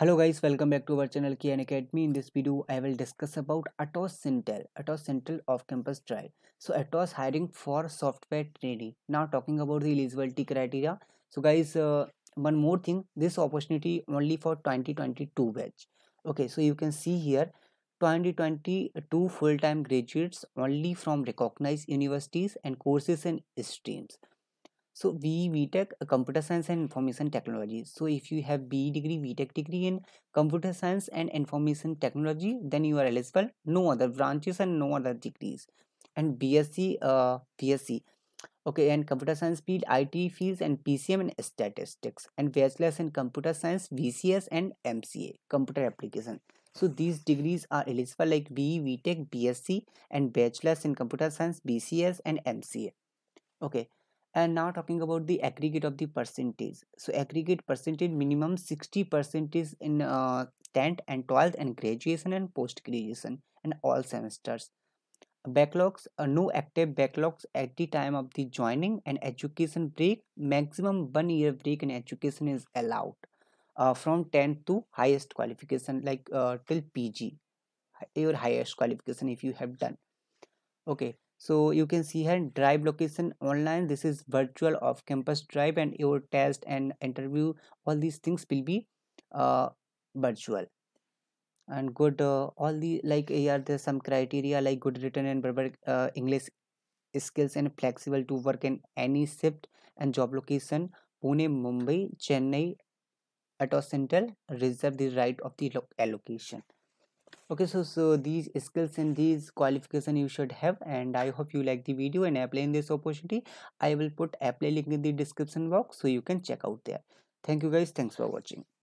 hello guys welcome back to our channel Kian academy in this video i will discuss about atos Central, atos Central of campus trial so atos hiring for software trainee now talking about the eligibility criteria so guys uh, one more thing this opportunity only for 2022 batch okay so you can see here 2022 full-time graduates only from recognized universities and courses and streams so V VTech uh, computer science and information technology so if you have B degree VTech degree in computer science and information technology then you are eligible no other branches and no other degrees and BSc uh, BSc okay and computer science field IT fields and PCM and statistics and bachelor's in computer science VCS and MCA computer application so these degrees are eligible like B V VTech, BSc and bachelor's in computer science BCS and MCA okay and now talking about the aggregate of the percentage so aggregate percentage minimum 60 percent is in uh, 10th and 12th and graduation and post graduation and all semesters backlogs uh, no active backlogs at the time of the joining and education break maximum one year break in education is allowed uh, from tenth to highest qualification like uh, till pg your highest qualification if you have done okay so you can see here drive location online this is virtual of campus drive and your test and interview all these things will be uh, virtual and good uh, all the like here there's some criteria like good written and verbal uh, english skills and flexible to work in any shift and job location pune mumbai chennai auto central reserve the right of the allocation okay so so these skills and these qualification you should have and i hope you like the video and apply in this opportunity i will put apply link in the description box so you can check out there thank you guys thanks for watching